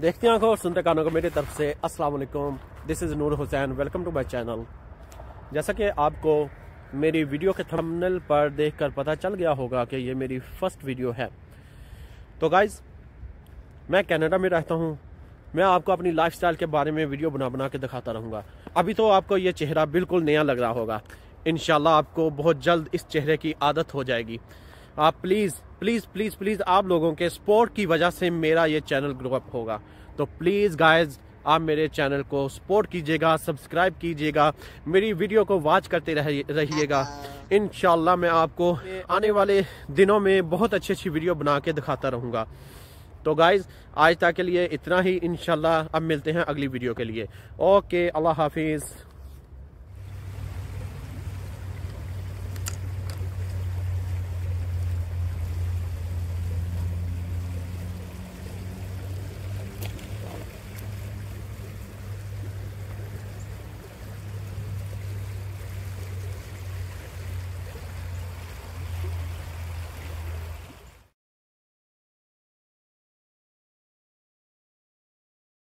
देखते हैं आंखों और सुनते कानों को मेरी तरफ से अस्सलाम वालेकुम this is Noor Hussain welcome to my channel जैसा कि आपको मेरी वीडियो के थंबनेल पर देखकर पता चल गया होगा कि ये मेरी फर्स्ट वीडियो है तो गाइज़ मैं कनाडा में रहता हूँ मैं आपको अपनी लाइफस्टाइल के बारे में वीडियो बना बना के दिखाता रहूँगा अभी तो आपको ये चेहरा बिल्कुल नया लग रहा होगा इन आपको बहुत जल्द इस चेहरे की आदत हो जाएगी आप प्लीज़ प्लीज़ प्लीज़ प्लीज़ आप लोगों के सपोर्ट की वजह से मेरा ये चैनल ग्रो अप होगा तो प्लीज़ गाइज आप मेरे चैनल को सपोर्ट कीजिएगा सब्सक्राइब कीजिएगा मेरी वीडियो को वॉच करते रहिएगा इन मैं आपको आने वाले दिनों में बहुत अच्छी अच्छी वीडियो बना के दिखाता रहूँगा तो गाइज आज तक के लिए इतना ही इनशाला अब मिलते हैं अगली वीडियो के लिए ओके अल्लाह हाफिज़